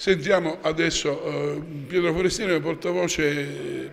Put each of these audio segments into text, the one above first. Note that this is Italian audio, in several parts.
Sentiamo adesso eh, Pietro Forestino, portavoce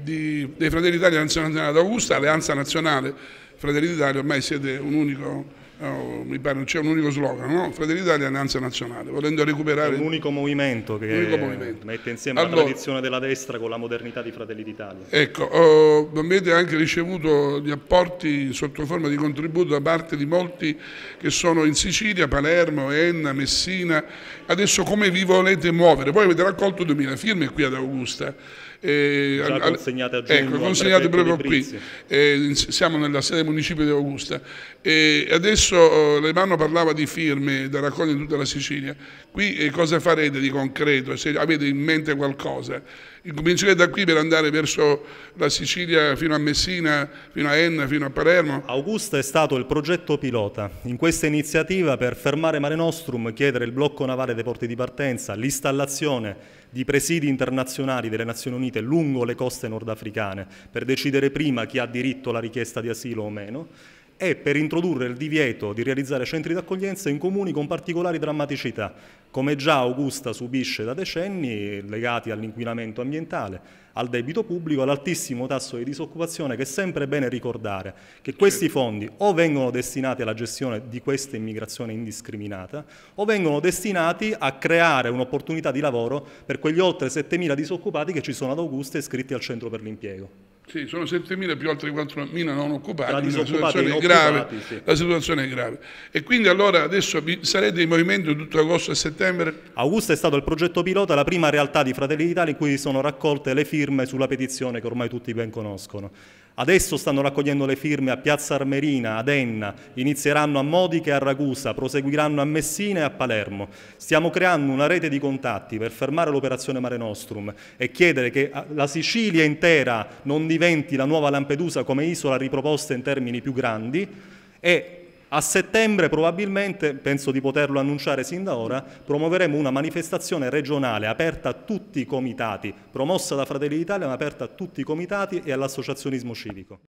di, dei Fratelli Italia Nazionale d'Augusta, Alleanza Nazionale Fratelli d'Italia, ormai siete un unico Oh, mi pare non c'è un unico slogan, no? Fratelli d'Italia Alleanza Nazionale, volendo recuperare... È un unico movimento che unico movimento. mette insieme allora, la tradizione della destra con la modernità di Fratelli d'Italia. Ecco, oh, avete anche ricevuto gli apporti sotto forma di contributo da parte di molti che sono in Sicilia, Palermo, Enna, Messina, adesso come vi volete muovere? Poi avete raccolto 2000 firme qui ad Augusta. Eh, Già consegnate a giugno ecco, consegnate proprio qui. Eh, siamo nella sede del municipio di Augusta. Eh, adesso Adesso eh, Levano parlava di firme da raccogliere in tutta la Sicilia. Qui eh, cosa farete di concreto? Se avete in mente qualcosa? Comincerete da qui per andare verso la Sicilia fino a Messina, fino a Enna, fino a Palermo? Augusta è stato il progetto pilota. In questa iniziativa per fermare Mare Nostrum, chiedere il blocco navale dei porti di partenza, l'installazione di presidi internazionali delle Nazioni Unite lungo le coste nordafricane per decidere prima chi ha diritto alla richiesta di asilo o meno è per introdurre il divieto di realizzare centri d'accoglienza in comuni con particolari drammaticità, come già Augusta subisce da decenni, legati all'inquinamento ambientale, al debito pubblico, all'altissimo tasso di disoccupazione, che è sempre bene ricordare che questi fondi o vengono destinati alla gestione di questa immigrazione indiscriminata o vengono destinati a creare un'opportunità di lavoro per quegli oltre 7.000 disoccupati che ci sono ad Augusta iscritti al centro per l'impiego. Sì, sono 7.000 più altri 4.000 non occupati, la, situazione è grave, occupati, sì. la situazione è grave. E quindi allora adesso sarete in movimento tutto agosto e settembre? Augusto è stato il progetto pilota, la prima realtà di Fratelli d'Italia in cui sono raccolte le firme sulla petizione che ormai tutti ben conoscono. Adesso stanno raccogliendo le firme a Piazza Armerina, ad Enna, inizieranno a Modica e a Ragusa, proseguiranno a Messina e a Palermo. Stiamo creando una rete di contatti per fermare l'operazione Mare Nostrum e chiedere che ah, la Sicilia intera non diventi la nuova Lampedusa come isola riproposta in termini più grandi e a settembre probabilmente, penso di poterlo annunciare sin da ora, promuoveremo una manifestazione regionale aperta a tutti i comitati, promossa da Fratelli d'Italia ma aperta a tutti i comitati e all'associazionismo civico.